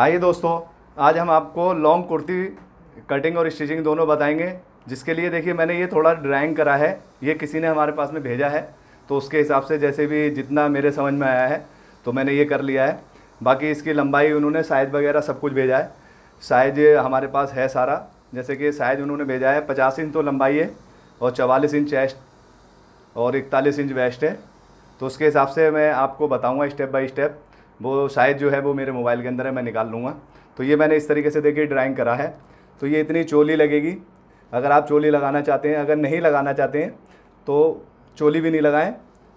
आइए दोस्तों आज हम आपको लॉन्ग कुर्ती कटिंग और स्टिचिंग दोनों बताएंगे जिसके लिए देखिए मैंने ये थोड़ा ड्राइंग करा है ये किसी ने हमारे पास में भेजा है तो उसके हिसाब से जैसे भी जितना मेरे समझ में आया है तो मैंने ये कर लिया है बाकी इसकी लंबाई उन्होंने साइज वगैरह सब कुछ भेजा है साइज हमारे पास है सारा जैसे कि साइज उन्होंने भेजा है पचास इंच तो लंबाई है और चवालीस इंच चेस्ट और इकतालीस इंच वेस्ट है तो उसके हिसाब से मैं आपको बताऊंगा स्टेप बाय स्टेप वो शायद जो है वो मेरे मोबाइल के अंदर है मैं निकाल लूँगा तो ये मैंने इस तरीके से देखिए ड्राइंग करा है तो ये इतनी चोली लगेगी अगर आप चोली लगाना चाहते हैं अगर नहीं लगाना चाहते हैं तो चोली भी नहीं लगाएं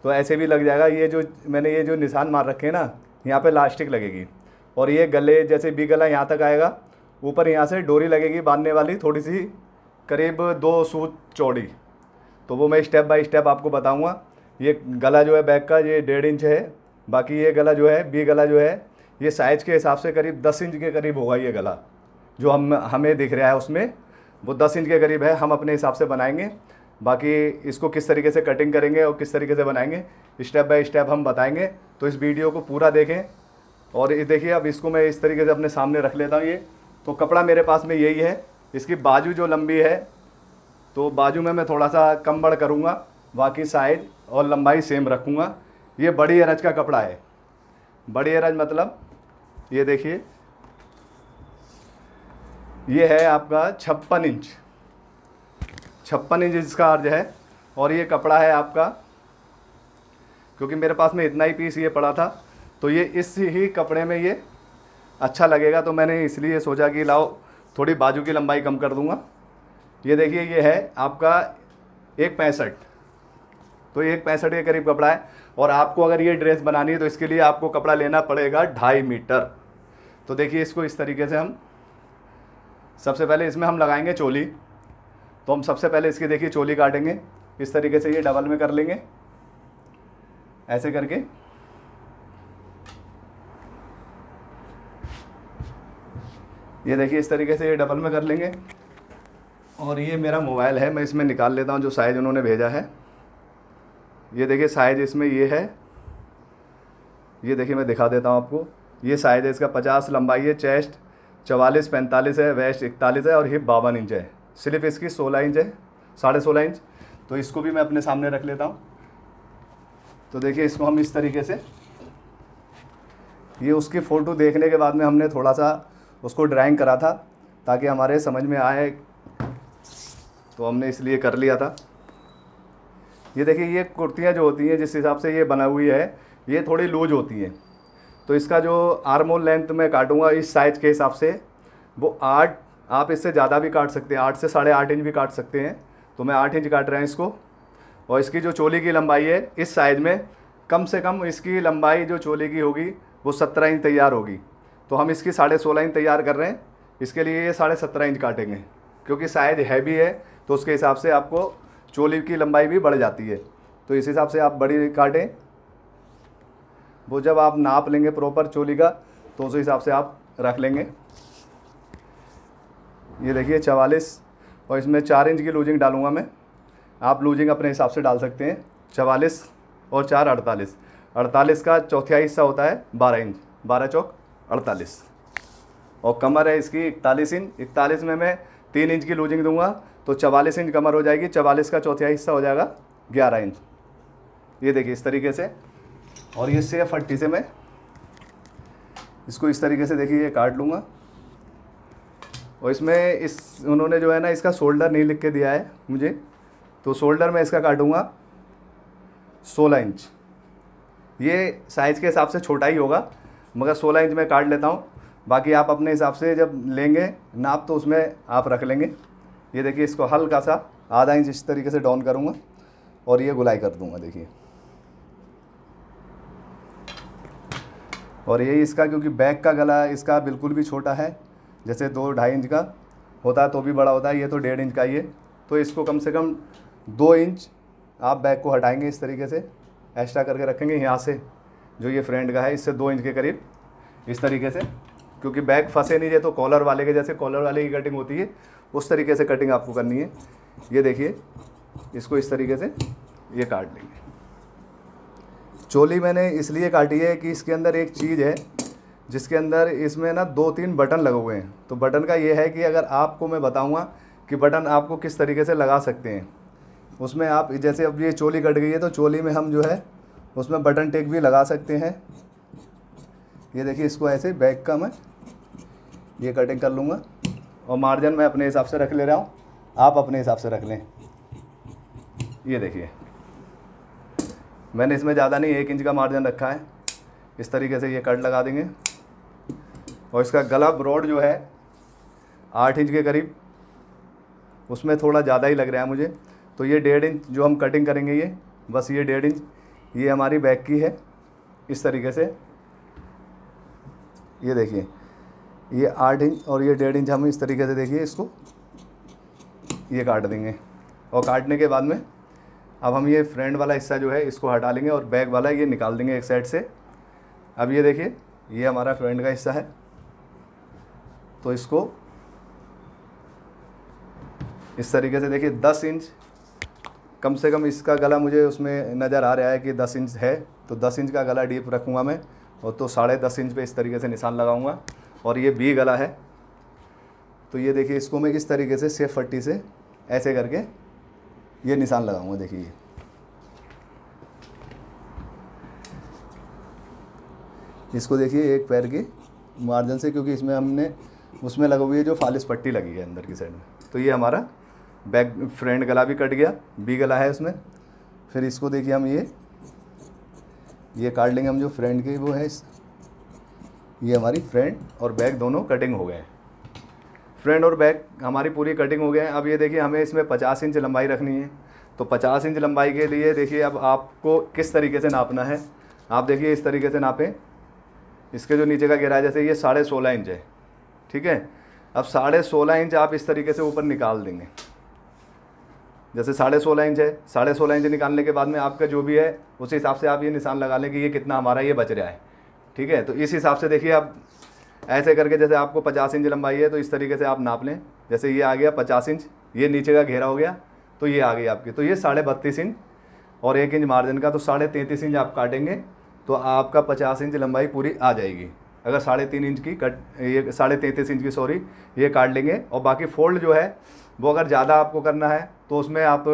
तो ऐसे भी लग जाएगा ये जो मैंने ये जो निशान मार रखे हैं ना यहाँ पे लास्टिक लगेगी और ये गले जैसे बी गला यहाँ तक आएगा ऊपर यहाँ से डोरी लगेगी बांधने वाली थोड़ी सी करीब दो सूत चौड़ी तो वो मैं स्टेप बाय स्टेप आपको बताऊँगा ये गला जो है बैग का ये डेढ़ इंच है बाकी ये गला जो है बी गला जो है ये साइज के हिसाब से करीब दस इंच के करीब होगा ये गला जो हम हमें दिख रहा है उसमें वो दस इंच के करीब है हम अपने हिसाब से बनाएंगे बाकी इसको किस तरीके से कटिंग करेंगे और किस तरीके से बनाएंगे स्टेप बाय स्टेप हम बताएंगे तो इस वीडियो को पूरा देखें और ये देखिए अब इसको मैं इस तरीके से अपने सामने रख लेता हूँ ये तो कपड़ा मेरे पास में यही है इसकी बाजू जो लंबी है तो बाजू में मैं थोड़ा सा कम बढ़ करूँगा बाकी साइज और लंबाई सेम रखूँगा ये बड़ी अरज का कपड़ा है बड़ी अरज मतलब ये देखिए ये है आपका छप्पन इंच छप्पन इंच इसका अर्ज है और ये कपड़ा है आपका क्योंकि मेरे पास में इतना ही पीस ये पड़ा था तो ये इस ही कपड़े में ये अच्छा लगेगा तो मैंने इसलिए सोचा कि लाओ थोड़ी बाजू की लंबाई कम कर दूंगा ये देखिए ये है आपका एक पैंसठ तो एक पैंसठ के करीब कपड़ा है और आपको अगर ये ड्रेस बनानी है तो इसके लिए आपको कपड़ा लेना पड़ेगा ढाई मीटर तो देखिए इसको इस तरीके से हम सबसे पहले इसमें हम लगाएंगे चोली तो हम सबसे पहले इसकी देखिए चोली काटेंगे इस तरीके से ये डबल में कर लेंगे ऐसे करके ये देखिए इस तरीके से ये डबल में कर लेंगे और ये मेरा मोबाइल है मैं इसमें निकाल लेता हूँ जो साइज़ उन्होंने भेजा है ये देखिए साइज इसमें ये है ये देखिए मैं दिखा देता हूँ आपको ये साइज है इसका पचास लंबाई है चेस्ट चवालीस पैंतालीस है वेस्ट इकतालीस है और हिप बावन इंच है सिर्फ इसकी सोलह इंच है साढ़े सोलह इंच तो इसको भी मैं अपने सामने रख लेता हूँ तो देखिए इसको हम इस तरीके से ये उसकी फ़ोटो देखने के बाद में हमने थोड़ा सा उसको ड्राइंग करा था ताकि हमारे समझ में आए तो हमने इसलिए कर लिया था ये देखिए ये कुर्तियाँ जो होती हैं जिस हिसाब से ये बना हुई है ये थोड़ी लूज होती हैं तो इसका जो आर्मोल लेंथ मैं काटूँगा इस साइज़ के हिसाब से वो आठ आप इससे ज़्यादा भी काट सकते हैं आठ से साढ़े आठ इंच भी काट सकते हैं तो मैं आठ इंच काट रहा हूँ इसको और इसकी जो चोली की लंबाई है इस साइज़ में कम से कम इसकी लंबाई जो चोली की होगी वो सत्रह इंच तैयार होगी तो हम इसकी साढ़े सोलह इंच तैयार कर रहे हैं इसके लिए ये साढ़े सत्रह इंच काटेंगे क्योंकि साइज हैवी है तो उसके हिसाब से आपको चोली की लंबाई भी बढ़ जाती है तो इस हिसाब से आप बड़ी काटें वो जब आप नाप लेंगे प्रॉपर चोली का तो उस हिसाब से आप रख लेंगे ये देखिए चवालीस और इसमें चार इंच की लूजिंग डालूंगा मैं आप लूजिंग अपने हिसाब से डाल सकते हैं चवालीस और चार अड़तालीस अड़तालीस का चौथा हिस्सा होता है बारह इंच बारह चौक अड़तालीस और कमर है इसकी इकतालीस इंच इकतालीस में मैं तीन इंच की लूजिंग दूंगा तो चवालीस इंच कमर हो जाएगी चवालीस का चौथाई हिस्सा हो जाएगा ग्यारह इंच ये देखिए इस तरीके से और ये सेफ हट्टी से मैं इसको इस तरीके से देखिए ये काट लूँगा और इसमें इस उन्होंने जो है ना इसका शोल्डर नहीं लिख के दिया है मुझे तो शोल्डर में इसका काटूँगा सोलह इंच ये साइज़ के हिसाब से छोटा ही होगा मगर सोलह इंच में काट लेता हूँ बाकी आप अपने हिसाब से जब लेंगे नाप तो उसमें आप रख लेंगे ये देखिए इसको हल्का सा आधा इंच इस तरीके से डाउन करूँगा और ये गुलाई कर दूँगा देखिए और यही इसका क्योंकि बैक का गला इसका बिल्कुल भी छोटा है जैसे दो ढाई इंच का होता है तो भी बड़ा होता है ये तो डेढ़ इंच का ही है तो इसको कम से कम दो इंच आप बैग को हटाएंगे इस तरीके से एक्स्ट्रा करके रखेंगे यहाँ से जो ये फ्रेंड का है इससे दो इंच के करीब इस तरीके से क्योंकि बैग फंसे नहीं जाए तो कॉलर वाले के जैसे कॉलर वाले की कटिंग होती है उस तरीके से कटिंग आपको करनी है ये देखिए इसको इस तरीके से ये काट लेंगे चोली मैंने इसलिए काटी है कि इसके अंदर एक चीज़ है जिसके अंदर इसमें ना दो तीन बटन लगे हुए हैं तो बटन का ये है कि अगर आपको मैं बताऊंगा कि बटन आपको किस तरीके से लगा सकते हैं उसमें आप जैसे अब ये चोली कट गई है तो चोली में हम जो है उसमें बटन टेक भी लगा सकते हैं ये देखिए इसको ऐसे बैक का मैं ये कटिंग कर लूँगा और मार्जिन मैं अपने हिसाब से रख ले रहा हूँ आप अपने हिसाब से रख लें ये देखिए मैंने इसमें ज़्यादा नहीं एक इंच का मार्जिन रखा है इस तरीके से ये कट लगा देंगे और इसका गला ब्रॉड जो है आठ इंच के करीब उसमें थोड़ा ज़्यादा ही लग रहा है मुझे तो ये डेढ़ इंच जो हम कटिंग करेंगे ये बस ये डेढ़ इंच ये हमारी बैक की है इस तरीके से ये देखिए ये आठ इंच और ये डेढ़ इंच हम इस तरीके से देखिए इसको ये काट देंगे और काटने के बाद में अब हम ये फ्रंट वाला हिस्सा जो है इसको हटा लेंगे और बैक वाला ये निकाल देंगे एक साइड से अब ये देखिए ये हमारा फ्रंट का हिस्सा है तो इसको इस तरीके से देखिए दस इंच कम से कम इसका गला मुझे उसमें नज़र आ रहा है कि दस इंच है तो दस इंच का गला डीप रखूँगा मैं और तो साढ़े दस इंच पे इस तरीके से निशान लगाऊंगा और ये बी गला है तो ये देखिए इसको मैं इस तरीके से सेफ फट्टी से ऐसे करके ये निशान लगाऊंगा देखिए इसको देखिए एक पैर की मार्जिन से क्योंकि इसमें हमने उसमें लगा हुई है जो फालिस पट्टी लगी है अंदर की साइड में तो ये हमारा बैक फ्रेंड गला भी कट गया बी गला है उसमें फिर इसको देखिए हम ये ये काट लेंगे हम जो फ्रेंड की वो है इस ये हमारी फ्रंट और बैक दोनों कटिंग हो गए फ्रंट और बैक हमारी पूरी कटिंग हो गए हैं अब ये देखिए हमें इसमें पचास इंच लंबाई रखनी है तो पचास इंच लंबाई के लिए देखिए अब आपको किस तरीके से नापना है आप देखिए इस तरीके से नापें इसके जो नीचे का गहरा जैसे ये साढ़े सोलह इंच है ठीक है अब साढ़े सोलह इंच आप इस तरीके से ऊपर निकाल देंगे जैसे साढ़े सोलह इंच है साढ़े सोलह इंच निकालने के बाद में आपका जो भी है उसी हिसाब से आप ये निशान लगा लें कि ये कितना हमारा ये बच रहा है ठीक है तो इस हिसाब से देखिए आप ऐसे करके जैसे आपको पचास इंच लंबाई है तो इस तरीके से आप नाप लें जैसे ये आ गया पचास इंच ये नीचे का घेरा हो गया तो ये आ गई आपकी तो ये साढ़े बत्तीस इंच और एक इंच मार्जिन का तो साढ़े तैंतीस इंच आप काटेंगे तो आपका पचास इंच लंबाई पूरी आ जाएगी अगर साढ़े तीन इंच की कट ये साढ़े तैंतीस इंच की सॉरी ये काट लेंगे और बाकी फोल्ड जो है वो अगर ज़्यादा आपको करना है तो उसमें आप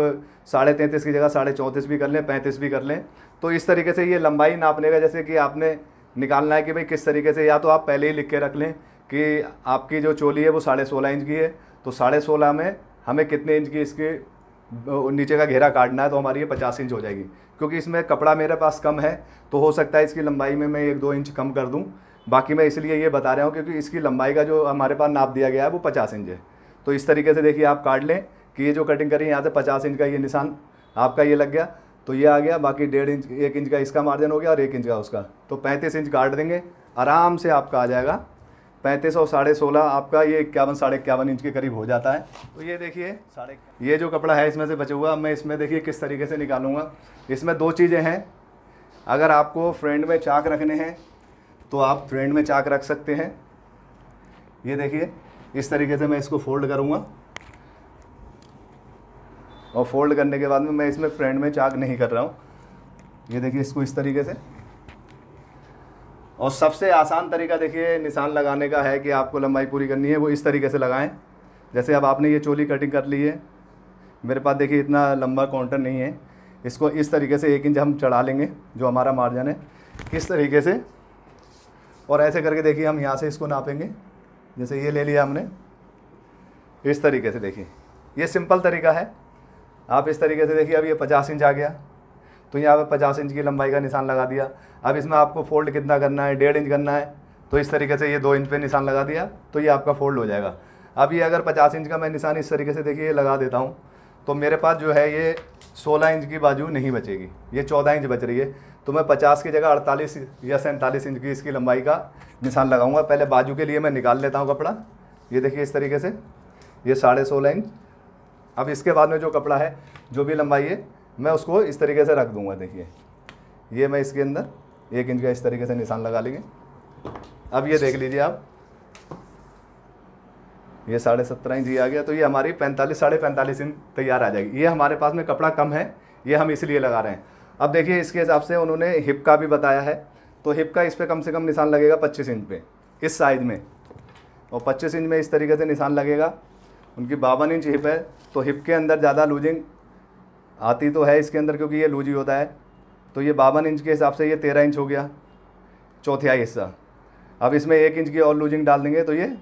साढ़े तैंतीस की जगह साढ़े चौंतीस भी कर लें पैंतीस भी कर लें तो इस तरीके से ये लंबाई नापने का जैसे कि आपने निकालना है कि भाई किस तरीके से या तो आप पहले ही लिख के रख लें कि आपकी जो चोली है वो साढ़े सोलह इंच की है तो साढ़े सोलह में हमें कितने इंच की इसके नीचे का घेरा काटना है तो हमारी ये पचास इंच हो जाएगी क्योंकि इसमें कपड़ा मेरे पास कम है तो हो सकता है इसकी लंबाई में मैं एक दो इंच कम कर दूँ बाकी मैं इसलिए ये बता रहा हूँ क्योंकि इसकी लंबाई का जो हमारे पास नाप दिया गया है वो पचास इंच है तो इस तरीके से देखिए आप काट लें कि ये जो कटिंग करें यहाँ से पचास इंच का ये निशान आपका ये लग गया तो ये आ गया बाकी डेढ़ इंच एक इंच का इसका मार्जिन हो गया और एक इंच का उसका तो पैंतीस इंच काट देंगे आराम से आपका आ जाएगा पैंतीस और साढ़े सोलह आपका ये इक्यावन साढ़े इक्यावन इंच के करीब हो जाता है तो ये देखिए साढ़े ये जो कपड़ा है इसमें से बचा हुआ मैं इसमें देखिए किस तरीके से निकालूंगा इसमें दो चीज़ें हैं अगर आपको फ्रेंड में चाक रखने हैं तो आप फ्रेंड में चाक रख सकते हैं ये देखिए इस तरीके से मैं इसको फोल्ड करूँगा और फोल्ड करने के बाद में मैं इसमें फ्रंट में चाक नहीं कर रहा हूँ ये देखिए इसको इस तरीके से और सबसे आसान तरीका देखिए निशान लगाने का है कि आपको लंबाई पूरी करनी है वो इस तरीके से लगाएं जैसे अब आपने ये चोली कटिंग कर ली है मेरे पास देखिए इतना लंबा काउंटर नहीं है इसको इस तरीके से एक इंच हम चढ़ा लेंगे जो हमारा मार्जन है इस तरीके से और ऐसे करके देखिए हम यहाँ से इसको नापेंगे जैसे ये ले लिया हमने इस तरीके से देखिए ये सिंपल तरीका है आप इस तरीके से देखिए अब ये पचास इंच आ गया तो यहाँ पर पचास इंच की लंबाई का निशान लगा दिया अब इसमें आपको फोल्ड कितना करना है डेढ़ इंच करना है तो इस तरीके से ये दो इंच पे निशान लगा दिया तो ये आपका फोल्ड हो जाएगा अब ये अगर पचास इंच का मैं निशान इस तरीके से देखिए लगा देता हूँ तो मेरे पास जो है ये सोलह इंच की बाजू नहीं बचेगी ये चौदह इंच बच रही है तो मैं पचास की जगह अड़तालीस या सैंतालीस इंच की इसकी लंबाई का निशान लगाऊँगा पहले बाजू के लिए मैं निकाल लेता हूँ कपड़ा ये देखिए इस तरीके से ये साढ़े सोलह इंच अब इसके बाद में जो कपड़ा है जो भी लंबाई है मैं उसको इस तरीके से रख दूंगा देखिए ये मैं इसके अंदर एक इंच का इस तरीके से निशान लगा लेंगे अब ये देख लीजिए आप ये साढ़े सत्रह इंच आ गया तो ये हमारी पैंतालीस साढ़े पैंतालीस इंच तैयार आ जाएगी ये हमारे पास में कपड़ा कम है ये हम इसलिए लगा रहे हैं अब देखिए इसके हिसाब से उन्होंने हिप का भी बताया है तो हिप का इस पर कम से कम निशान लगेगा पच्चीस इंच पे इस साइज़ में और पच्चीस इंच में इस तरीके से निशान लगेगा उनकी बावन इंच हिप है तो हिप के अंदर ज़्यादा लूजिंग आती तो है इसके अंदर क्योंकि ये लूज ही होता है तो ये बावन इंच के हिसाब से ये तेरह इंच हो गया चौथियाई हिस्सा अब इसमें एक इंच की और लूजिंग डाल देंगे तो ये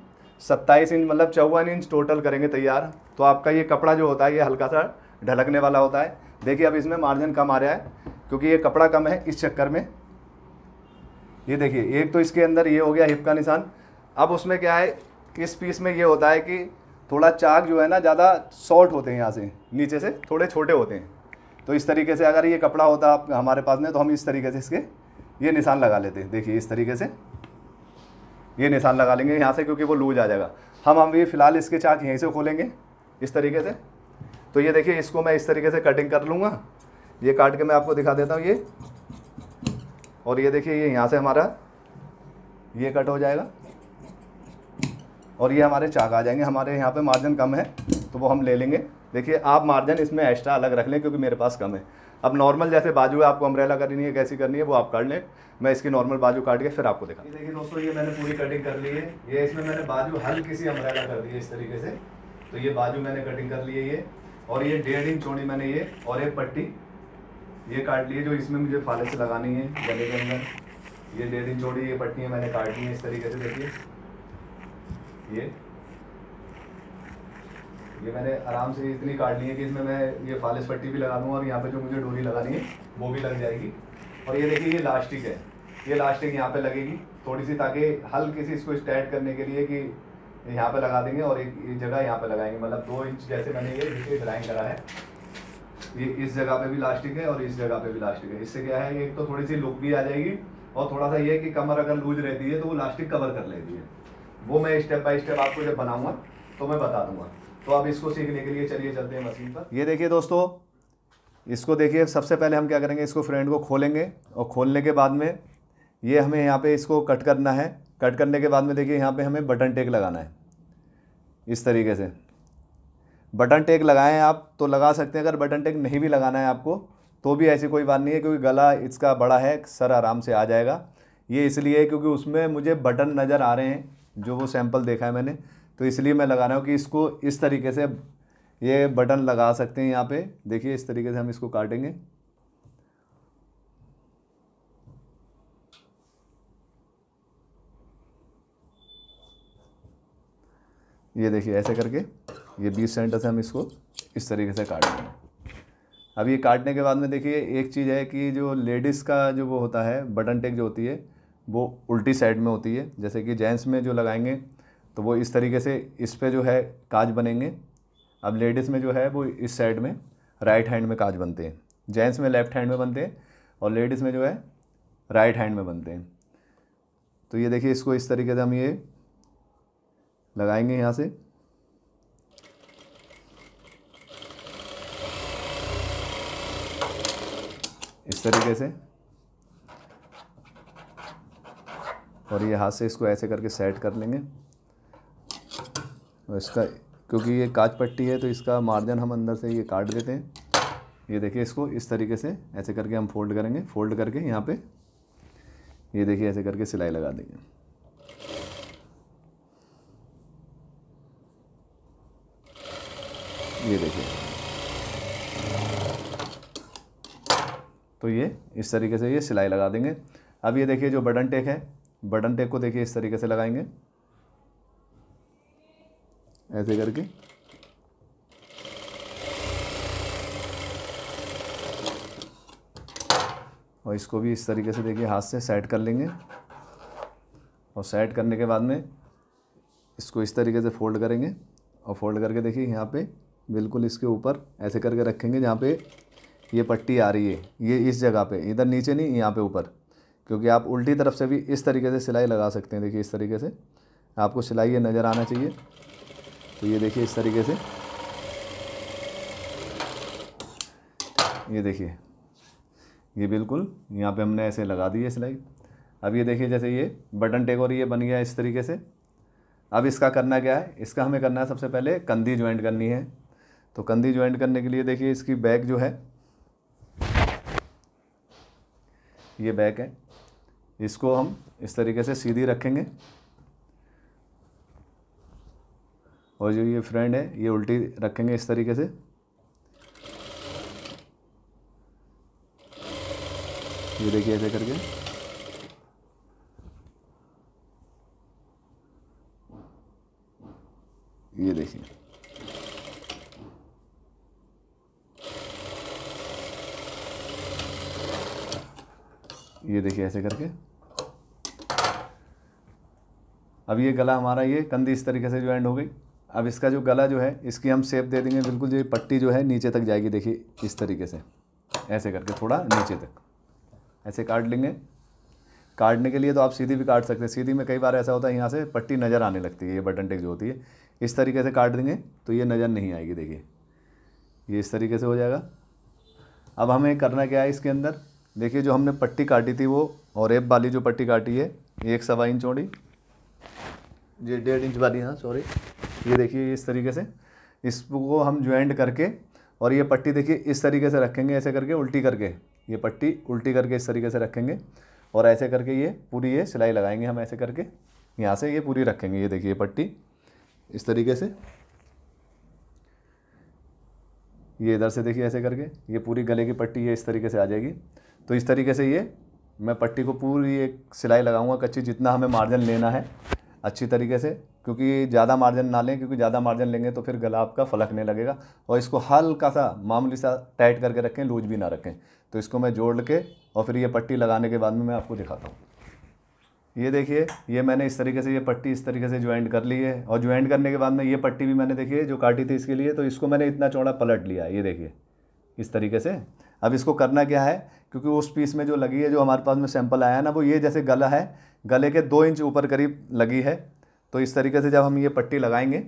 सत्ताईस इंच मतलब चौवन इंच टोटल करेंगे तैयार तो आपका ये कपड़ा जो होता है ये हल्का सा ढलकने वाला होता है देखिए अब इसमें मार्जिन कम आ रहा है क्योंकि ये कपड़ा कम है इस चक्कर में ये देखिए एक तो इसके अंदर ये हो गया हिप का निशान अब उसमें क्या है इस पीस में ये होता है कि थोड़ा चाक जो है ना ज़्यादा शॉर्ट होते हैं यहाँ से नीचे से थोड़े छोटे होते हैं तो इस तरीके से अगर ये कपड़ा होता आप हमारे पास में तो हम इस तरीके से इसके ये निशान लगा लेते हैं देखिए इस तरीके से ये निशान लगा लेंगे यहाँ से क्योंकि वो लूज आ जाएगा हम हम ये फ़िलहाल इसके चाक यहीं से खोलेंगे इस तरीके से तो ये देखिए इसको मैं इस तरीके से कटिंग कर लूँगा ये काट के मैं आपको दिखा देता हूँ ये और ये देखिए ये यहाँ से हमारा ये कट हो जाएगा और ये हमारे चाक आ जाएंगे हमारे यहाँ पे मार्जिन कम है तो वो हम ले लेंगे देखिए आप मार्जिन इसमें एक्स्ट्रा अलग रख लें क्योंकि मेरे पास कम है अब नॉर्मल जैसे बाजू है आपको अम्ब्रेला करनी है कैसी करनी है वो आप काट लें मैं इसकी नॉर्मल बाजू काट के फिर आपको देखा देखिए दोस्तों ये मैंने पूरी कटिंग कर ली है ये इसमें मैंने बाजू हर किसी अम्ब्रेला कर दी है इस तरीके से तो ये बाजू मैंने कटिंग कर ली है ये और ये डेढ़ इंच चौड़ी मैंने ये और एक पट्टी ये काट ली है जो इसमें मुझे फाले से लगानी है गले के अंदर ये डेढ़ इंच चौड़ी ये पट्टी मैंने काट ली है इस तरीके से देखिए ये ये मैंने आराम से इतनी काट ली है कि इसमें मैं ये फालिस पट्टी भी लगा दूँगा और यहाँ पे जो मुझे डोरी लगानी है वो भी लग जाएगी और ये देखिए ये लास्टिक है ये लास्टिक यहाँ पे लगेगी थोड़ी सी ताकि हल्की सी इसको स्टैट करने के लिए कि यहाँ पे लगा देंगे और एक ये जगह यहाँ पे लगाएंगे मतलब दो इंच जैसे मैंने ये देखिए ड्राइंग करा है ये इस जगह पे भी लास्टिक है और इस जगह पे भी लास्टिक है इससे क्या है एक तो थोड़ी सी लुक भी आ जाएगी और थोड़ा सा ये कि कमर अगर लूज रहती है तो वो लास्टिक कवर कर लेती है वो मैं स्टेप बाय स्टेप आपको जब बनाऊंगा तो मैं बता दूंगा तो आप इसको सीखने के लिए चलिए चलते हैं मशीन पर ये देखिए दोस्तों इसको देखिए सबसे पहले हम क्या करेंगे इसको फ्रेंड को खोलेंगे और खोलने के बाद में ये हमें यहाँ पे इसको कट करना है कट करने के बाद में देखिए यहाँ पे हमें बटन टेक लगाना है इस तरीके से बटन टेक लगाएं आप तो लगा सकते हैं अगर बटन टेक नहीं भी लगाना है आपको तो भी ऐसी कोई बात नहीं है क्योंकि गला इसका बड़ा है सर आराम से आ जाएगा ये इसलिए क्योंकि उसमें मुझे बटन नज़र आ रहे हैं जो वो सैम्पल देखा है मैंने तो इसलिए मैं लगा रहा हूँ कि इसको इस तरीके से ये बटन लगा सकते हैं यहाँ पे देखिए इस तरीके से हम इसको काटेंगे ये देखिए ऐसे करके ये बीस सेंटर से हम इसको इस तरीके से काट देंगे अब ये काटने के बाद में देखिए एक चीज़ है कि जो लेडीज़ का जो वो होता है बटन टेक जो होती है वो उल्टी साइड में होती है जैसे कि जेंट्स में जो लगाएंगे तो वो इस तरीके से इस पर जो है काज बनेंगे अब लेडीज़ में जो है वो इस साइड में राइट हैंड में काज बनते हैं जेंट्स में लेफ्ट हैंड में बनते हैं और लेडीज़ में जो है राइट हैंड में बनते हैं तो ये देखिए इसको इस तरीके से हम ये लगाएंगे यहाँ से इस तरीके से और ये हाथ से इसको ऐसे करके सेट कर लेंगे और इसका क्योंकि ये काच पट्टी है तो इसका मार्जिन हम अंदर से ये काट देते हैं ये देखिए इसको इस तरीके से ऐसे करके हम फोल्ड करेंगे फोल्ड करके यहाँ पे ये देखिए ऐसे करके सिलाई लगा देंगे ये देखिए तो ये इस तरीके से ये सिलाई लगा देंगे अब ये देखिए जो बटन टेक है बटन टेप को देखिए इस तरीके से लगाएंगे ऐसे करके और इसको भी इस तरीके से देखिए हाथ से सेट कर लेंगे और सेट करने के बाद में इसको इस तरीके से फोल्ड करेंगे और फोल्ड करके देखिए यहाँ पे बिल्कुल इसके ऊपर ऐसे करके रखेंगे जहाँ पे ये पट्टी आ रही है ये इस जगह पे इधर नीचे नहीं यहाँ पे ऊपर क्योंकि आप उल्टी तरफ से भी इस तरीके से सिलाई लगा सकते हैं देखिए इस तरीके से आपको सिलाई ये नज़र आना चाहिए तो ये देखिए इस तरीके से ये देखिए ये बिल्कुल यहाँ पे हमने ऐसे लगा दी है सिलाई अब ये देखिए जैसे ये बटन टेक और ये बन गया इस तरीके से अब इसका करना क्या है इसका हमें करना है सबसे पहले कंधी ज्वाइंट करनी है तो कंधी ज्वाइंट करने के लिए देखिए इसकी बैक जो है ये बैक है इसको हम इस तरीके से सीधी रखेंगे और जो ये फ्रेंड है ये उल्टी रखेंगे इस तरीके से ये देखिए ऐसे करके ये देखिए ये देखिए ऐसे करके अब ये गला हमारा ये कंधी इस तरीके से जो एंड हो गई अब इसका जो गला जो है इसकी हम सेप दे देंगे बिल्कुल जो पट्टी जो है नीचे तक जाएगी देखिए इस तरीके से ऐसे करके थोड़ा नीचे तक ऐसे काट लेंगे काटने के लिए तो आप सीधी भी काट सकते हैं सीधी में कई बार ऐसा होता है यहाँ से पट्टी नज़र आने लगती है ये बटन टेक जो होती है इस तरीके से काट देंगे तो ये नज़र नहीं आएगी देखिए ये इस तरीके से हो जाएगा अब हमें करना क्या है इसके अंदर देखिए जो हमने पट्टी काटी थी वो और एप वाली जो पट्टी काटी है ये एक सवा इंच चौड़ी ये डेढ़ इंच वाली हाँ सॉरी ये देखिए इस तरीके से इसको हम ज्वाइंट करके और ये पट्टी देखिए इस तरीके से रखेंगे ऐसे करके उल्टी करके ये पट्टी उल्टी करके इस तरीके से रखेंगे और ऐसे करके ये पूरी ये सिलाई लगाएंगे हम ऐसे करके यहाँ से ये पूरी रखेंगे ये देखिए पट्टी इस तरीके से ये इधर से देखिए ऐसे करके ये पूरी गले की पट्टी ये इस तरीके से आ जाएगी तो इस तरीके से ये मैं पट्टी को पूरी एक सिलाई लगाऊंगा कच्ची जितना हमें मार्जिन लेना है अच्छी तरीके से क्योंकि ज़्यादा मार्जिन ना लें क्योंकि ज़्यादा मार्जिन लेंगे तो फिर गला आपका फलकने लगेगा और इसको हल्का सा मामूली सा टाइट करके रखें लूज भी ना रखें तो इसको मैं जोड़ के और फिर ये पट्टी लगाने के बाद में मैं आपको दिखाता हूँ ये देखिए ये मैंने इस तरीके से ये पट्टी इस तरीके से ज्वाइंट कर ली है और ज्वाइंट करने के बाद में ये पट्टी भी मैंने देखिए जो काटी थी इसके लिए तो इसको मैंने इतना चौड़ा पलट लिया ये देखिए इस तरीके से अब इसको करना क्या है क्योंकि उस पीस में जो लगी है जो हमारे पास में सैंपल आया है ना वो ये जैसे गला है गले के दो इंच ऊपर करीब लगी है तो इस तरीके से जब हम ये पट्टी लगाएंगे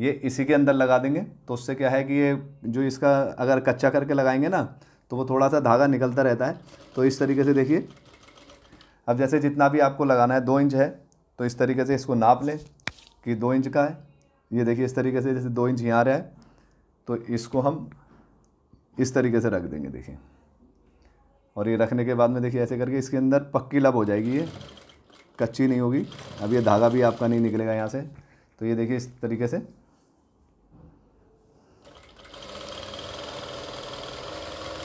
ये इसी के अंदर लगा देंगे तो उससे क्या है कि ये जो इसका अगर कच्चा करके लगाएंगे ना तो वो थोड़ा सा धागा निकलता रहता है तो इस तरीके से देखिए अब जैसे जितना भी आपको लगाना है दो इंच है तो इस तरीके से इसको नाप लें कि दो इंच का है ये देखिए इस तरीके से जैसे दो इंच यहाँ रहा है तो इसको हम इस तरीके से रख देंगे देखिए और ये रखने के बाद में देखिए ऐसे करके इसके अंदर पक्की लब हो जाएगी ये कच्ची नहीं होगी अब ये धागा भी आपका नहीं निकलेगा यहाँ से तो ये देखिए इस तरीके से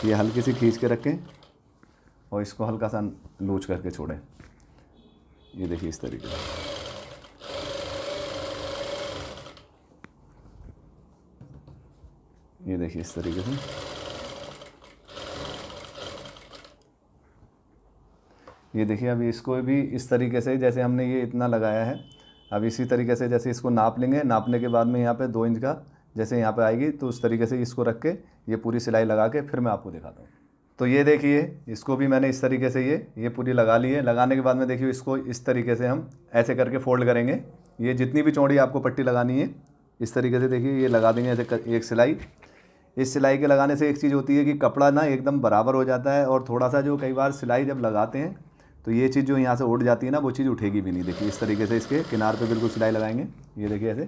ये हल्की सी खींच के रखें और इसको हल्का सा लूच करके छोड़ें ये देखिए इस तरीके से ये देखिए इस तरीके से ये देखिए अभी इसको भी इस तरीके से जैसे हमने ये इतना लगाया है अब इसी तरीके से जैसे इसको नाप लेंगे नापने के बाद में यहाँ पे दो इंच का जैसे यहाँ पे आएगी तो उस तरीके से इसको रख के ये पूरी सिलाई लगा के फिर मैं आपको दिखाता हूँ तो ये देखिए इसको भी मैंने इस तरीके से ये ये पूरी लगा ली है लगाने के बाद में देखिए इसको इस तरीके से हम ऐसे करके फोल्ड करेंगे ये जितनी भी चौड़ी आपको पट्टी लगानी है इस तरीके से देखिए ये लगा देंगे ऐसे एक सिलाई इस सिलाई के लगाने से एक चीज़ होती है कि कपड़ा ना एकदम बराबर हो जाता है और थोड़ा सा जो कई बार सिलाई जब लगाते हैं तो ये चीज़ जो यहाँ से उठ जाती है ना वो चीज़ उठेगी भी नहीं देखिए इस तरीके से इसके किनार पे बिल्कुल सिलाई लगाएंगे ये देखिए ऐसे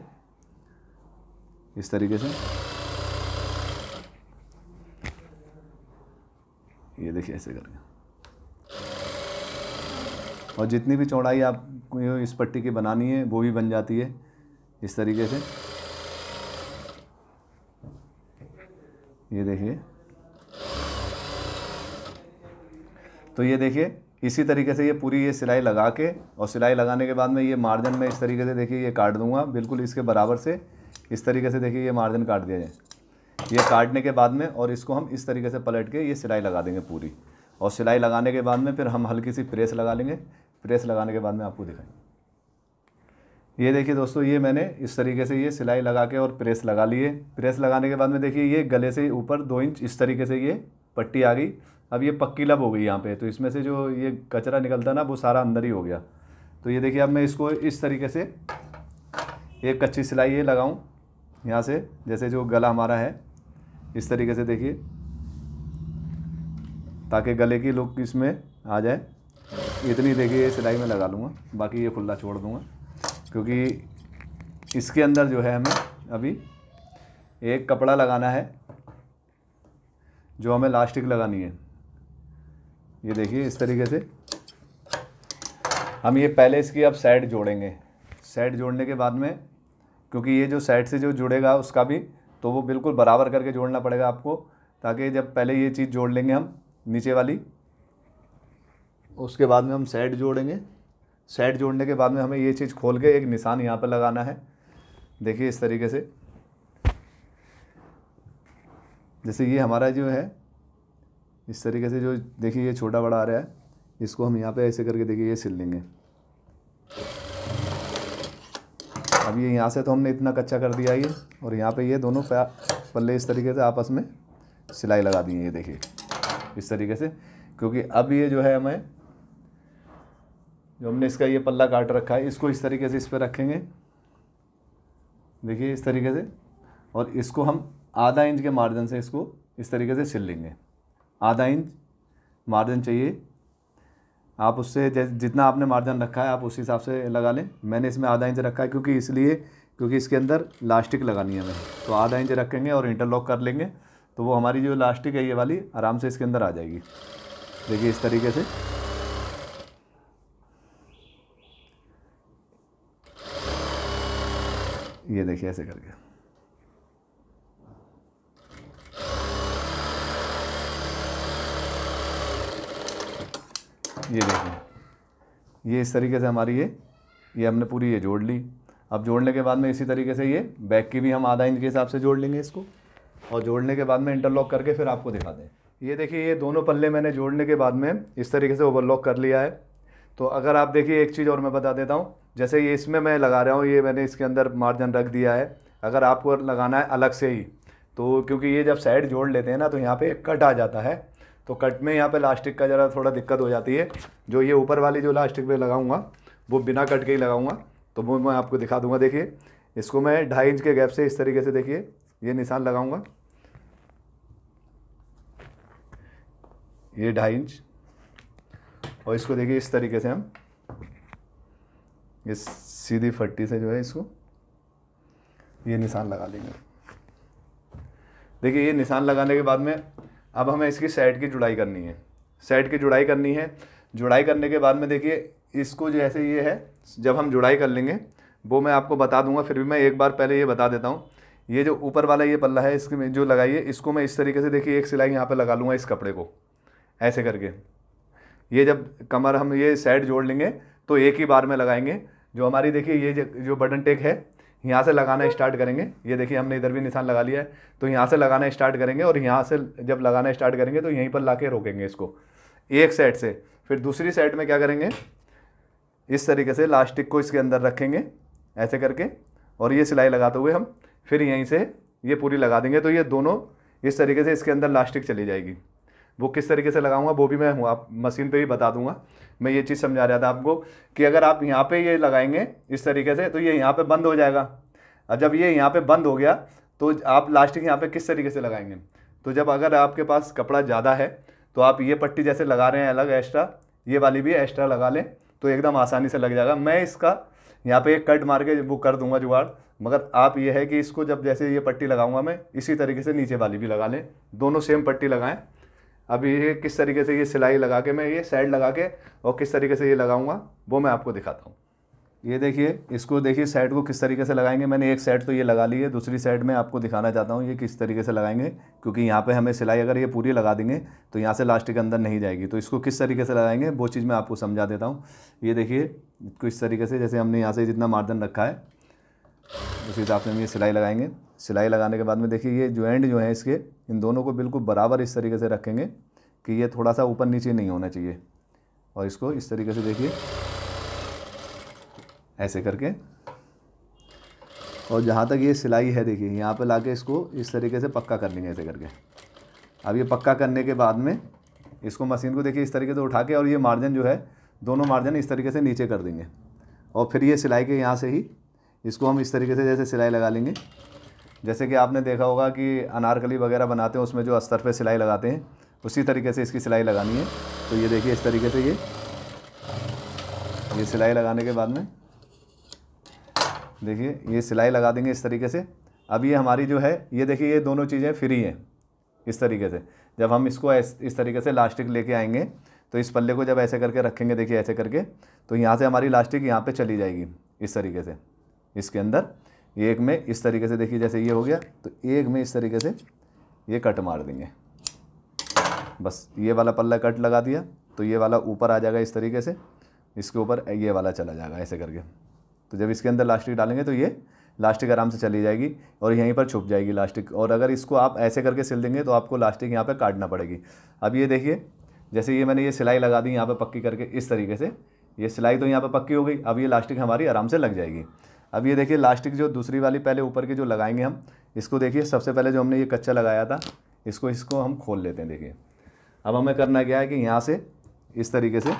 इस तरीके से ये देखिए ऐसे करके और जितनी भी चौड़ाई आप इस पट्टी की बनानी है वो भी बन जाती है इस तरीके से ये देखिए तो ये देखिए इसी तरीके से ये पूरी ये सिलाई लगा के और सिलाई लगाने के बाद में ये मार्जिन में इस तरीके से देखिए ये काट दूंगा बिल्कुल इसके बराबर से इस तरीके से देखिए ये मार्जिन काट दिया जाए ये काटने के बाद में और इसको हम इस तरीके से पलट के ये सिलाई लगा देंगे पूरी और सिलाई लगाने के बाद में फिर हम हल्की सी प्रेस लगा लेंगे प्रेस लगाने के बाद में आपको दिखाएंगे ये देखिए दोस्तों ये मैंने इस तरीके से ये सिलाई लगा के और प्रेस लगा लिए प्रेस लगाने के बाद में देखिए ये गले से ऊपर दो इंच इस तरीके से ये पट्टी आ गई अब ये पक्की लब हो गई यहाँ पे तो इसमें से जो ये कचरा निकलता ना वो सारा अंदर ही हो गया तो ये देखिए अब मैं इसको इस तरीके से एक कच्ची सिलाई ये लगाऊँ यहाँ से जैसे जो गला हमारा है इस तरीके से देखिए ताकि गले की लुक इसमें आ जाए इतनी देखिए सिलाई में लगा लूँगा बाकी ये खुला छोड़ दूँगा क्योंकि इसके अंदर जो है हमें अभी एक कपड़ा लगाना है जो हमें लास्टिक लगानी है ये देखिए इस तरीके से हम ये पहले इसकी अब सेट जोड़ेंगे सेट जोड़ने के बाद में क्योंकि ये जो सेट से जो जुड़ेगा उसका भी तो वो बिल्कुल बराबर करके जोड़ना पड़ेगा आपको ताकि जब पहले ये चीज़ जोड़ लेंगे हम नीचे वाली उसके बाद में हम सेट जोड़ेंगे सेट जोड़ने के बाद में हमें ये चीज़ खोल के एक निशान यहाँ पर लगाना है देखिए इस तरीके से जैसे ये हमारा जो है इस तरीके से जो देखिए ये छोटा बड़ा आ रहा है इसको हम यहाँ पे ऐसे करके देखिए ये सिल लेंगे अब ये यहाँ से तो हमने इतना कच्चा कर दिया ये और यहाँ पे ये दोनों पल्ले इस तरीके से आपस में सिलाई लगा दी है ये देखिए इस तरीके से क्योंकि अब ये जो है हमें जो हमने इसका ये पल्ला काट रखा है इसको इस तरीके से इस पर रखेंगे देखिए इस तरीके से और इसको हम आधा इंच के मार्जिन से इसको इस तरीके से सिल लेंगे आधा इंच मार्जिन चाहिए आप उससे जितना आपने मार्जिन रखा है आप उस हिसाब से लगा लें मैंने इसमें आधा इंच रखा है क्योंकि इसलिए क्योंकि इसके अंदर लास्टिक लगानी है हमें तो आधा इंच रखेंगे और इंटरलॉक कर लेंगे तो वो हमारी जो लास्टिक है ये वाली आराम से इसके अंदर आ जाएगी देखिए इस तरीके से ये देखिए ऐसे करके ये देखिए ये इस तरीके से हमारी ये ये हमने पूरी ये जोड़ ली अब जोड़ने के बाद में इसी तरीके से ये बैक की भी हम आधा इंच के हिसाब से जोड़ लेंगे इसको और जोड़ने के बाद में इंटरलॉक करके फिर आपको दिखा दें ये देखिए ये दोनों पल्ले मैंने जोड़ने के बाद में इस तरीके से ओवरलॉक कर लिया है तो अगर आप देखिए एक चीज़ और मैं बता देता हूँ जैसे ये इसमें मैं लगा रहा हूँ ये मैंने इसके अंदर मार्जिन रख दिया है अगर आपको लगाना है अलग से ही तो क्योंकि ये जब साइड जोड़ लेते हैं ना तो यहाँ पे कट आ जाता है तो कट में यहाँ पे लास्टिक का ज़रा थोड़ा दिक्कत हो जाती है जो ये ऊपर वाली जो लास्टिक पे लगाऊंगा वो बिना कट के ही लगाऊंगा तो वो मैं आपको दिखा दूंगा देखिए इसको मैं ढाई इंच के गैप से इस तरीके से देखिए ये निशान लगाऊंगा ये ढाई इंच और इसको देखिए इस तरीके से हम ये सीधी फट्टी से जो है इसको ये निशान लगा लेंगे देखिए ये निशान लगाने के बाद में अब हमें इसकी सेट की जुड़ाई करनी है सेट की जुड़ाई करनी है जुड़ाई करने के बाद में देखिए इसको जैसे ये है जब हम जुड़ाई कर लेंगे वो मैं आपको बता दूंगा फिर भी मैं एक बार पहले ये बता देता हूँ ये जो ऊपर वाला ये पल्ला है इसके जो लगाइए इसको मैं इस तरीके से देखिए एक सिलाई यहाँ पर लगा लूँगा इस कपड़े को ऐसे करके ये जब कमर हम ये साइड जोड़ लेंगे तो एक ही बार में लगाएंगे जो हमारी देखिए ये जो बटन टेक है यहाँ से लगाना स्टार्ट करेंगे ये देखिए हमने इधर भी निशान लगा लिया है तो यहाँ से लगाना स्टार्ट करेंगे और यहाँ से जब लगाना स्टार्ट करेंगे तो यहीं पर ला रोकेंगे इसको एक साइड से फिर दूसरी साइड में क्या करेंगे इस तरीके से लास्टिक को इसके अंदर रखेंगे ऐसे करके और ये सिलाई लगाते हुए हम फिर यहीं से ये पूरी लगा देंगे तो ये दोनों इस तरीके से इसके अंदर लास्टिक चली जाएगी वो किस तरीके से लगाऊंगा वो भी मैं आप मशीन पे ही बता दूंगा मैं ये चीज़ समझा रहा था आपको कि अगर आप यहाँ पे ये लगाएंगे इस तरीके से तो ये यहाँ पे बंद हो जाएगा और जब ये यहाँ पे बंद हो गया तो आप लास्टिक यहाँ पे किस तरीके से लगाएंगे तो जब अगर आपके पास कपड़ा ज़्यादा है तो आप ये पट्टी जैसे लगा रहे हैं अलग एक्स्ट्रा ये वाली भी एक्स्ट्रा लगा लें तो एकदम आसानी से लग जाएगा मैं इसका यहाँ पर एक कट मार के वो कर दूंगा जुगाड़ मगर आप ये है कि इसको जब जैसे ये पट्टी लगाऊंगा मैं इसी तरीके से नीचे वाली भी लगा लें दोनों सेम पट्टी लगाएं अभी ये किस तरीके से ये सिलाई लगा के मैं ये साइड लगा के और किस तरीके से ये लगाऊंगा वो मैं आपको दिखाता हूँ ये देखिए इसको देखिए साइड को किस तरीके से लगाएंगे मैंने एक साइड तो ये लगा ली है दूसरी साइड में आपको दिखाना चाहता हूँ ये किस तरीके से लगाएंगे क्योंकि यहाँ पे हमें सिलाई अगर ये पूरी लगा देंगे तो यहाँ से लास्टिक अंदर नहीं जाएगी तो इसको किस तरीके से लगाएंगे वो चीज़ मैं आपको समझा देता हूँ ये देखिए किस तरीके से जैसे हमने यहाँ से जितना मार्जन रखा है उस हिसाब से हम ये सिलाई लगाएंगे सिलाई लगाने के बाद में देखिए ये जॉइंट जो है इसके इन दोनों को बिल्कुल बराबर इस तरीके से रखेंगे कि ये थोड़ा सा ऊपर नीचे नहीं होना चाहिए और इसको इस तरीके से देखिए ऐसे करके और जहाँ तक ये सिलाई है देखिए यहाँ पे लाके इसको इस तरीके से पक्का कर लेंगे ऐसे करके अब ये पक्का करने के बाद में इसको मशीन को देखिए इस तरीके से उठा के और ये मार्जिन जो है दोनों मार्जिन इस तरीके से नीचे कर देंगे और फिर ये सिलाई के यहाँ से ही इसको हम इस तरीके से जैसे सिलाई लगा लेंगे जैसे कि आपने देखा होगा कि अनारकली वगैरह बनाते हैं उसमें जो अस्तर पे सिलाई लगाते हैं उसी तरीके से इसकी सिलाई लगानी है तो ये देखिए इस तरीके से ये ये सिलाई लगाने के बाद में देखिए ये सिलाई लगा देंगे इस तरीके से अब ये हमारी जो है ये देखिए ये दोनों चीज़ें फ्री हैं इस तरीके से जब हम इसको इस तरीके से लास्टिक लेके आएंगे तो इस पल्ले को जब ऐसे करके रखेंगे देखिए ऐसे करके तो यहाँ से हमारी लास्टिक यहाँ पे चली जाएगी इस तरीके से इसके अंदर एक में इस तरीके से देखिए जैसे ये हो गया तो एक में इस तरीके से ये कट मार देंगे बस ये वाला पल्ला कट लगा दिया तो ये वाला ऊपर आ जाएगा इस तरीके से इसके ऊपर ये वाला चला जाएगा ऐसे करके तो जब इसके अंदर लास्टिक डालेंगे तो ये लास्टिक आराम से चली जाएगी और यहीं पर छुप जाएगी लास्टिक और अगर इसको आप ऐसे करके सिल देंगे तो आपको लास्टिक यहाँ पर काटना पड़ेगी अब ये देखिए जैसे ये मैंने ये सिलाई लगा दी यहाँ पर पक्की करके इस तरीके से ये सिलाई तो यहाँ पर पक्की हो गई अब ये लास्टिक हमारी आराम से लग जाएगी अब ये देखिए लास्टिक जो दूसरी वाली पहले ऊपर की जो लगाएंगे हम इसको देखिए सबसे पहले जो हमने ये कच्चा लगाया था इसको इसको हम खोल लेते हैं देखिए अब हमें करना क्या है कि यहाँ से इस तरीके से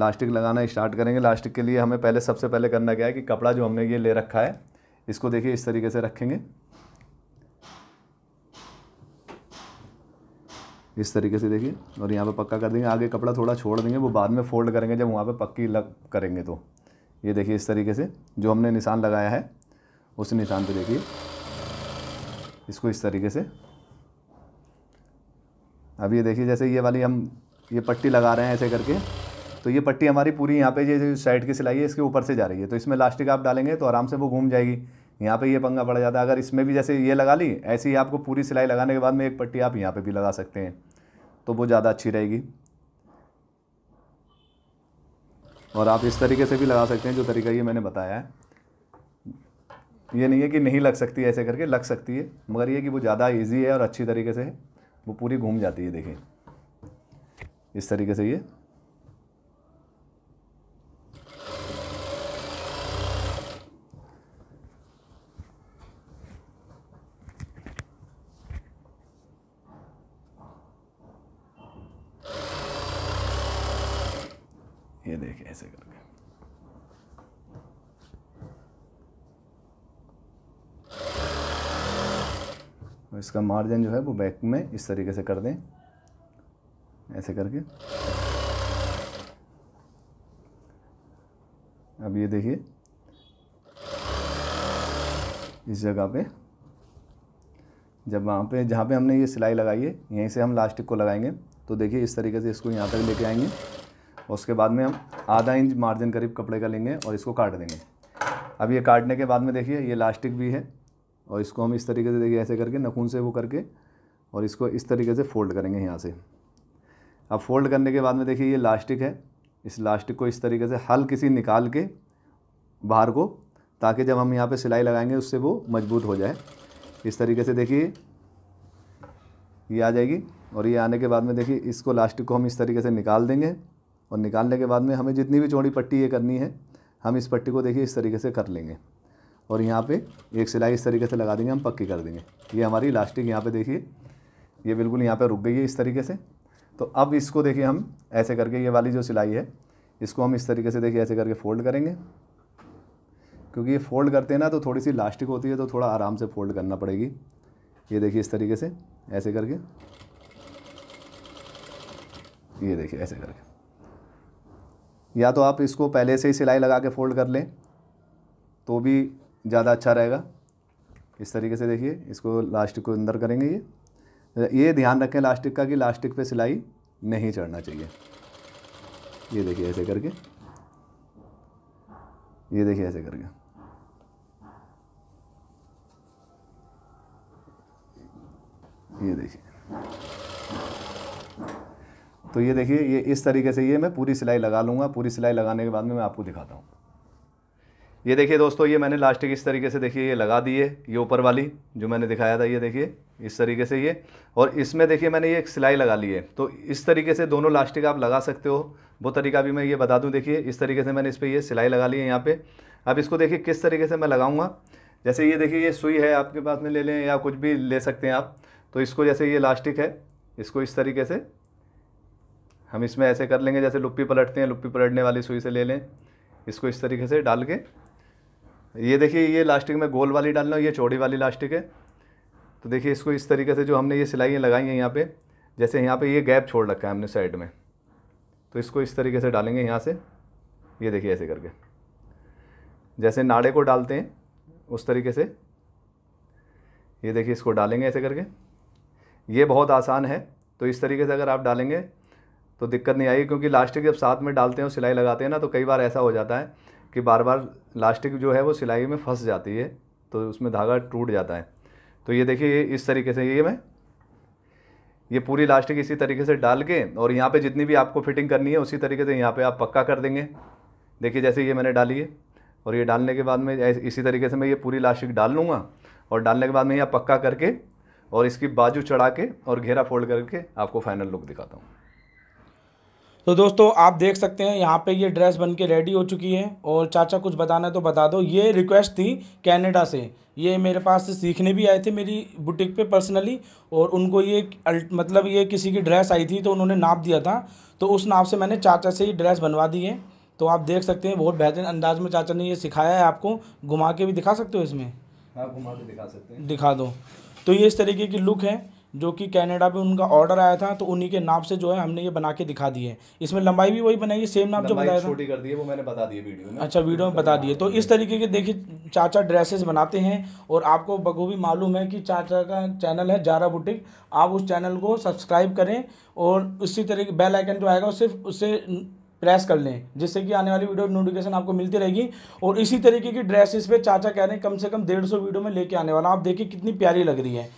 लास्टिक लगाना स्टार्ट करेंगे लास्टिक के लिए हमें पहले सबसे पहले करना क्या है कि कपड़ा जो हमने ये ले रखा है इसको देखिए इस तरीके से रखेंगे इस तरीके से देखिए और यहाँ पे पक्का कर देंगे आगे कपड़ा थोड़ा छोड़ देंगे वो बाद में फोल्ड करेंगे जब वहाँ पे पक्की लग करेंगे तो ये देखिए इस तरीके से जो हमने निशान लगाया है उस निशान पे देखिए इसको इस तरीके से अब ये देखिए जैसे ये वाली हम ये पट्टी लगा रहे हैं ऐसे करके तो ये पट्टी हमारी पूरी यहाँ पे जो साइड की सिलाई है इसके ऊपर से जा रही है तो इसमें लास्टिक आप डालेंगे तो आराम से वो घूम जाएगी यहाँ पे ये पंगा पड़ जाता है अगर इसमें भी जैसे ये लगा ली ऐसी ही आपको पूरी सिलाई लगाने के बाद में एक पट्टी आप यहाँ पे भी लगा सकते हैं तो वो ज़्यादा अच्छी रहेगी और आप इस तरीके से भी लगा सकते हैं जो तरीका ये मैंने बताया है ये नहीं है कि नहीं लग सकती ऐसे करके लग सकती है मगर ये कि वो ज़्यादा ईजी है और अच्छी तरीके से वो पूरी घूम जाती है देखिए इस तरीके से ये इसका मार्जिन जो है वो बैक में इस तरीके से कर दें ऐसे करके अब ये देखिए इस जगह पे जब वहाँ पे जहाँ पे हमने ये सिलाई लगाई है यहीं से हम लास्टिक को लगाएंगे तो देखिए इस तरीके से इसको यहाँ तक लेके आएंगे और उसके बाद में हम आधा इंच मार्जिन करीब कपड़े का लेंगे और इसको काट देंगे अब ये काटने के बाद में देखिए ये लास्टिक भी है और इसको हम इस तरीके से देखिए ऐसे करके नखून से वो करके और इसको इस तरीके से फ़ोल्ड करेंगे यहाँ से अब फोल्ड करने के बाद में देखिए ये लास्टिक है इस लास्टिक को इस तरीके से हल किसी निकाल के बाहर को ताकि जब हम यहाँ पे सिलाई लगाएंगे उससे वो मजबूत हो जाए इस तरीके से देखिए ये आ जाएगी और ये आने के बाद में देखिए इसको लास्टिक को हम इस तरीके से निकाल देंगे और निकालने के बाद में हमें जितनी भी चौड़ी पट्टी ये करनी है हम इस पट्टी को देखिए इस तरीके से कर लेंगे और यहाँ पे एक सिलाई इस तरीके से लगा देंगे हम पक्की कर देंगे ये हमारी इलास्टिक यहाँ पे देखिए ये बिल्कुल यहाँ पे रुक गई है इस तरीके से तो अब इसको देखिए हम ऐसे करके ये वाली जो सिलाई है इसको हम इस तरीके से देखिए ऐसे करके फ़ोल्ड करेंगे क्योंकि ये फ़ोल्ड करते हैं ना तो थोड़ी सी इलास्टिक होती है तो थोड़ा आराम से फ़ोल्ड करना पड़ेगी ये देखिए इस तरीके से ऐसे करके ये देखिए ऐसे करके या तो आप इसको पहले से ही सिलाई लगा के फ़ोल्ड कर लें तो भी ज़्यादा अच्छा रहेगा इस तरीके से देखिए इसको लास्टिक को अंदर करेंगे ये ये ध्यान रखें लास्टिक का कि लास्टिक पे सिलाई नहीं चढ़ना चाहिए ये देखिए ऐसे करके ये देखिए ऐसे करके ये देखिए तो ये देखिए ये इस तरीके से ये मैं पूरी सिलाई लगा लूँगा पूरी सिलाई लगाने के बाद में मैं आपको दिखाता हूँ ये देखिए दोस्तों ये मैंने लास्टिक इस तरीके से देखिए ये लगा दी है ये ऊपर वाली जो मैंने दिखाया था ये देखिए इस तरीके से ये और इसमें देखिए मैंने ये एक सिलाई लगा ली है तो इस तरीके से दोनों लास्टिक आप लगा सकते हो वो तरीका भी मैं ये बता दूँ देखिए इस तरीके से मैंने इस पर ये सिलाई लगा ली है यहाँ पर अब इसको देखिए किस तरीके से मैं लगाऊँगा जैसे ये देखिए ये सुई है आपके पास में ले लें या कुछ भी ले सकते हैं आप तो इसको जैसे ये लास्टिक है इसको इस तरीके से हम इसमें ऐसे कर लेंगे जैसे लुप्पी पलटते हैं लुप्पी पलटने वाली सुई से ले लें इसको इस तरीके से डाल के ये देखिए ये लास्टिक में गोल वाली डालना ये चौड़ी वाली लास्टिक है तो देखिए इसको इस तरीके से जो हमने ये सिलाइयाँ लगाई हैं यहाँ पे जैसे यहाँ पे ये गैप छोड़ रखा है हमने साइड में तो इसको इस तरीके से डालेंगे यहाँ से ये देखिए ऐसे करके जैसे नाड़े को डालते हैं उस तरीके से ये देखिए इसको डालेंगे ऐसे करके ये बहुत आसान है तो इस तरीके से अगर आप डालेंगे तो दिक्कत नहीं आएगी क्योंकि लास्टिक जब साथ में डालते हैं और सिलाई लगाते हैं ना तो कई बार ऐसा हो जाता है कि बार बार लास्टिक जो है वो सिलाई में फंस जाती है तो उसमें धागा टूट जाता है तो ये देखिए ये इस तरीके से ये मैं ये पूरी लास्टिक इसी तरीके से डाल के और यहाँ पे जितनी भी आपको फिटिंग करनी है उसी तरीके से यहाँ पे आप पक्का कर देंगे देखिए जैसे ये मैंने डाली है और ये डालने के बाद में इसी तरीके से मैं ये पूरी लास्टिक डाल लूँगा और डालने के बाद में यहाँ पक्का करके और इसकी बाजू चढ़ा के और घेरा फोल्ड करके आपको फाइनल लुक दिखाता हूँ तो दोस्तों आप देख सकते हैं यहाँ पे ये ड्रेस बन के रेडी हो चुकी है और चाचा कुछ बताना है तो बता दो ये रिक्वेस्ट थी कनाडा से ये मेरे पास सीखने भी आए थे मेरी बुटीक पे पर्सनली और उनको ये मतलब ये किसी की ड्रेस आई थी तो उन्होंने नाप दिया था तो उस नाप से मैंने चाचा से ही ड्रेस बनवा दी है तो आप देख सकते हैं बहुत बेहतरीन अंदाज में चाचा ने ये सिखाया है आपको घुमा के भी दिखा सकते हो इसमें आप हाँ, घुमा के दिखा सकते हैं दिखा दो तो ये इस तरीके की लुक है जो कि कनाडा में उनका ऑर्डर आया था तो उन्हीं के नाप से जो है हमने ये बना के दिखा दिए इसमें लंबाई भी वही बनाई है सेम नाप जो बताया छोटी कर दी है वो मैंने बता दिए वीडियो में अच्छा वीडियो में बता दिए तो इस तरीके के देखिए चाचा ड्रेसेस बनाते हैं और आपको बखूबी मालूम है कि चाचा का चैनल है जारा बुटीक आप उस चैनल को सब्सक्राइब करें और उसी तरीके बेल आइकन जो आएगा सिर्फ उससे प्रेस कर लें जिससे कि आने वाली वीडियो नोटिफिकेशन आपको मिलती रहेगी और इसी तरीके की ड्रेसेस पे चाचा कह रहे हैं कम से कम डेढ़ सौ वीडियो में लेके आने वाला आप देखिए कितनी प्यारी लग रही है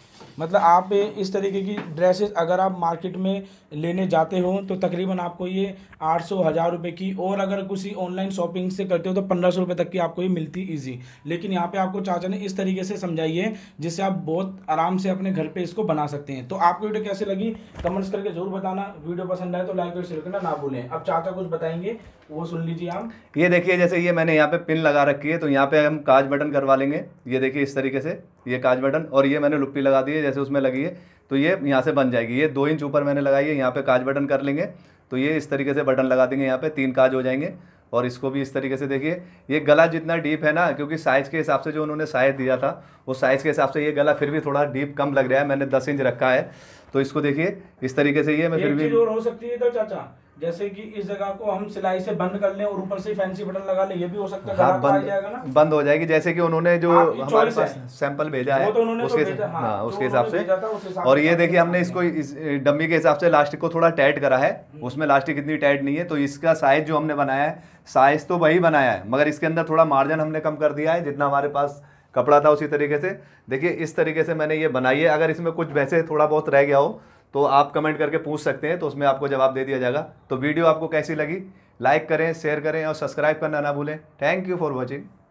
मतलब आप इस तरीके की ड्रेसेस अगर आप मार्केट में लेने जाते हो तो तकरीबन आपको ये आठ सौ हज़ार रुपये की और अगर किसी ऑनलाइन शॉपिंग से करते हो तो पंद्रह सौ रुपये तक की आपको ये मिलती ईजी लेकिन यहाँ पे आपको चाचा ने इस तरीके से समझाइए जिससे आप बहुत आराम से अपने घर पे इसको बना सकते हैं तो आपको वीडियो कैसे लगी कमेंट्स करके जरूर बताना वीडियो पसंद आए तो लाइक और शेयर करना ना भूलें अब चाचा कुछ बताएंगे वो सुन लीजिए आप ये देखिए जैसे ये मैंने यहाँ पे पिन लगा रखी है तो यहाँ पे हम काज बटन करवा लेंगे ये देखिए इस तरीके से ये काज बटन और ये मैंने लुप्पी लगा दी है जैसे उसमें लगी है तो ये यहाँ से बन जाएगी ये दो इंच ऊपर मैंने लगाई है यहाँ पे काज बटन कर लेंगे तो ये इस तरीके से बटन लगा देंगे यहाँ पे तीन काज हो जाएंगे और इसको भी इस तरीके से देखिए ये गला जितना डीप है ना क्योंकि साइज़ के हिसाब से जो उन्होंने साइज़ दिया था उस साइज़ के हिसाब से ये गला फिर भी थोड़ा डीप कम लग रहा है मैंने दस इंच रखा है तो इसको देखिए इस तरीके से ये मैं फिर भी हो सकती है तो चाचा जैसे कि इस जगह को हम सिलाई से बंद कर लें और ऊपर से फैंसी बटन लगा लें ये भी हो सकता है हाँ, बंद जाएगा ना बंद हो जाएगी जैसे कि उन्होंने जो हाँ, हमारे पास सैंपल भेजा है तो उसके तो हाँ, उसके हिसाब से और ये देखिए हमने इसको इस डमी के हिसाब से लास्टिक को थोड़ा टाइट करा है हम्म। उसमें लास्टिक इतनी टाइट नहीं है तो इसका साइज जो हमने बनाया है साइज तो वही बनाया है मगर इसके अंदर थोड़ा मार्जिन हमने कम कर दिया है जितना हमारे पास कपड़ा था उसी तरीके से देखिए इस तरीके से मैंने ये बनाई है अगर इसमें कुछ वैसे थोड़ा बहुत रह गया हो तो आप कमेंट करके पूछ सकते हैं तो उसमें आपको जवाब दे दिया जाएगा तो वीडियो आपको कैसी लगी लाइक करें शेयर करें और सब्सक्राइब करना ना भूलें थैंक यू फॉर वॉचिंग